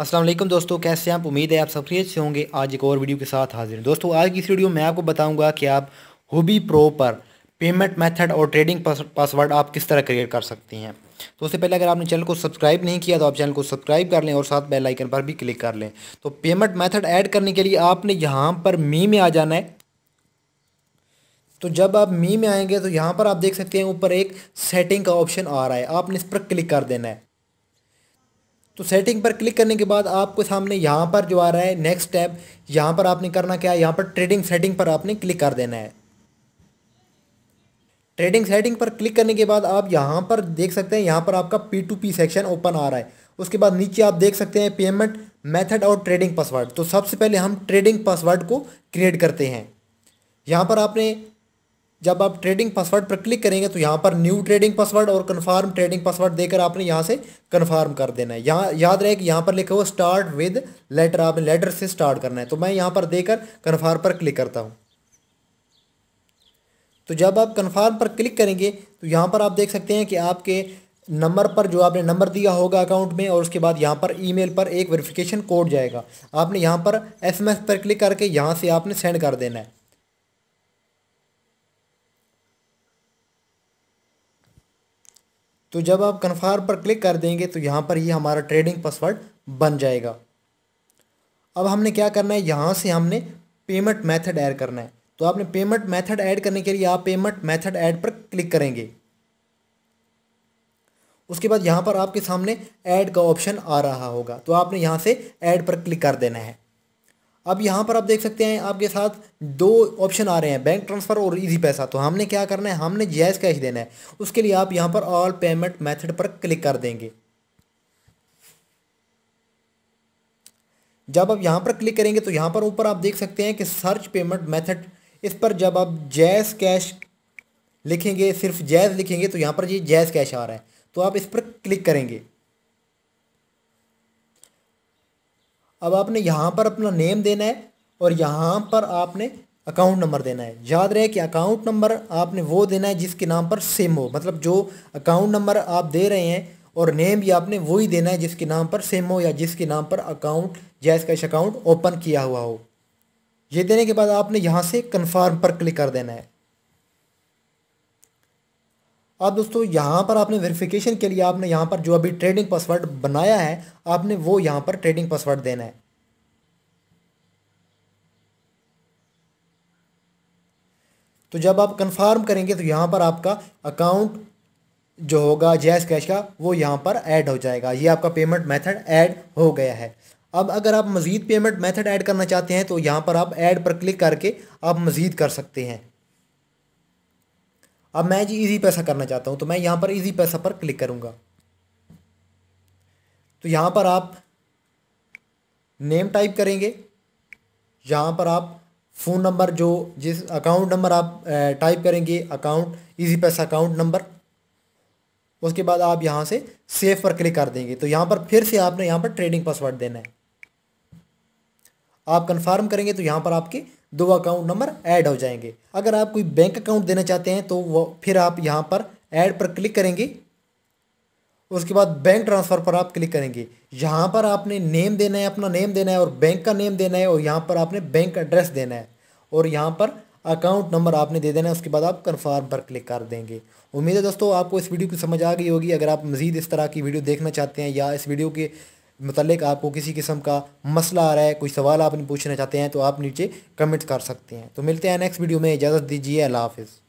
असलम दोस्तों कैसे हैं आप उम्मीद है आप सब खरीद से होंगे आज एक और वीडियो के साथ हाजिर हैं दोस्तों आज की इस वीडियो में आपको बताऊंगा कि आप हुबी प्रो पर पेमेंट मेथड और ट्रेडिंग पासवर्ड आप किस तरह क्रिएट कर सकती हैं तो उससे पहले अगर आपने चैनल को सब्सक्राइब नहीं किया तो आप चैनल को सब्सक्राइब कर लें और साथ बेल आइकन पर भी क्लिक कर लें तो पेमेंट मेथड ऐड करने के लिए आपने यहाँ पर मी में आ जाना है तो जब आप मी में आएंगे तो यहाँ पर आप देख सकते हैं ऊपर एक सेटिंग का ऑप्शन आ रहा है आपने इस पर क्लिक कर देना है तो सेटिंग पर क्लिक करने के बाद आपको सामने यहाँ पर जो आ रहा है नेक्स्ट टैब यहाँ पर आपने करना क्या है यहाँ पर ट्रेडिंग सेटिंग पर आपने क्लिक कर देना है ट्रेडिंग सेटिंग पर क्लिक करने के बाद आप यहाँ पर देख सकते हैं यहाँ पर आपका P to P section open आ रहा है उसके बाद नीचे आप देख सकते हैं पेमेंट मेथड और ट्रेडिंग पासवर्ड तो सबसे पहले हम ट्रेडिंग पासवर्ड को क्रिएट करते हैं यहाँ पर आपने जब आप ट्रेडिंग पासवर्ड पर क्लिक करेंगे तो यहाँ पर न्यू ट्रेडिंग पासवर्ड और कन्फर्म ट्रेडिंग पासवर्ड देकर आपने यहाँ से कन्फर्म कर देना है यहाँ याद रहे कि यहाँ पर लिखा हुआ स्टार्ट विद लेटर आपने लेटर से स्टार्ट करना है तो मैं यहाँ पर देकर कन्फर्म पर क्लिक करता हूँ तो जब आप कन्फर्म पर क्लिक करेंगे तो यहाँ पर आप देख सकते हैं कि आपके नंबर पर जो आपने नंबर दिया होगा अकाउंट में और उसके बाद यहाँ पर ईमेल पर एक वेरिफिकेशन कोड जाएगा आपने यहाँ पर एसएमएस पर क्लिक करके यहाँ से आपने सेंड कर देना है तो जब आप कन्फर्म पर क्लिक कर देंगे तो यहाँ पर ही हमारा ट्रेडिंग पासवर्ड बन जाएगा अब हमने क्या करना है यहाँ से हमने पेमेंट मेथड ऐड करना है तो आपने पेमेंट मेथड ऐड करने के लिए आप पेमेंट मेथड ऐड पर क्लिक करेंगे उसके बाद यहाँ पर आपके सामने ऐड का ऑप्शन आ रहा होगा तो आपने यहाँ से ऐड पर क्लिक कर देना है अब यहाँ पर आप देख सकते हैं आपके साथ दो ऑप्शन आ रहे हैं बैंक ट्रांसफ़र और इजी पैसा तो हमने क्या करना है हमने जैज़ कैश देना है उसके लिए आप यहाँ पर ऑल पेमेंट मेथड पर क्लिक कर देंगे जब आप यहाँ पर क्लिक करेंगे तो यहाँ पर ऊपर आप देख सकते हैं कि सर्च पेमेंट मेथड इस पर जब आप जैज़ कैश लिखेंगे सिर्फ जैज़ लिखेंगे तो यहाँ पर ये जैज़ कैश आ रहा है तो आप इस पर क्लिक करेंगे अब आपने यहाँ पर अपना नेम देना है और यहाँ पर आपने अकाउंट नंबर देना है याद रहे कि अकाउंट नंबर आपने वो देना है जिसके नाम पर सिम हो मतलब जो अकाउंट नंबर आप दे रहे हैं और नेम भी आपने वही देना है जिसके नाम पर सिम हो या जिसके नाम पर अकाउंट जैस कैश अकाउंट ओपन किया हुआ हो ये देने के बाद आपने यहाँ से कन्फर्म पर क्लिक कर देना है अब दोस्तों यहाँ पर आपने वेरिफिकेशन के लिए आपने यहाँ पर जो अभी ट्रेडिंग पासवर्ड बनाया है आपने वो यहाँ पर ट्रेडिंग पासवर्ड देना है तो जब आप कंफर्म करेंगे तो यहाँ पर आपका अकाउंट जो होगा जैस कैश का वो यहाँ पर ऐड हो जाएगा ये आपका पेमेंट मेथड ऐड हो गया है अब अगर आप मज़ीद पेमेंट मेथड ऐड करना चाहते हैं तो यहाँ पर आप ऐड पर क्लिक करके आप मज़ीद कर सकते हैं अब मैं जी इजी पैसा करना चाहता हूँ तो मैं यहां पर इजी पैसा पर क्लिक करूंगा तो यहां पर आप नेम टाइप करेंगे यहां पर आप फ़ोन नंबर जो जिस अकाउंट नंबर आप टाइप करेंगे account Easypaisa account number उसके बाद आप यहां से सेफ पर क्लिक कर देंगे तो यहां पर फिर से आपने यहां पर ट्रेडिंग पासवर्ड देना है आप कंफर्म करेंगे तो यहां पर आपके दो अकाउंट नंबर ऐड हो जाएंगे अगर आप कोई बैंक अकाउंट देना चाहते हैं तो वो फिर आप यहाँ पर ऐड पर क्लिक करेंगे उसके बाद बैंक ट्रांसफ़र पर आप क्लिक करेंगे यहाँ पर आपने नेम देना है अपना नेम देना है और बैंक का नेम देना है और यहाँ पर आपने बैंक एड्रेस देना है और यहाँ पर अकाउंट नंबर आपने दे देना है उसके बाद आप कन्फर्म पर क्लिक कर देंगे उम्मीद है दोस्तों आपको इस वीडियो की समझ आ गई होगी अगर आप मज़ीद इस तरह की वीडियो देखना चाहते हैं या इस वीडियो के मतलब आपको किसी किस्म का मसला आ रहा है कोई सवाल आपने पूछना चाहते हैं तो आप नीचे कमेंट कर सकते हैं तो मिलते हैं नेक्स्ट वीडियो में इजाज़त दीजिए अल्लाह हाफिज़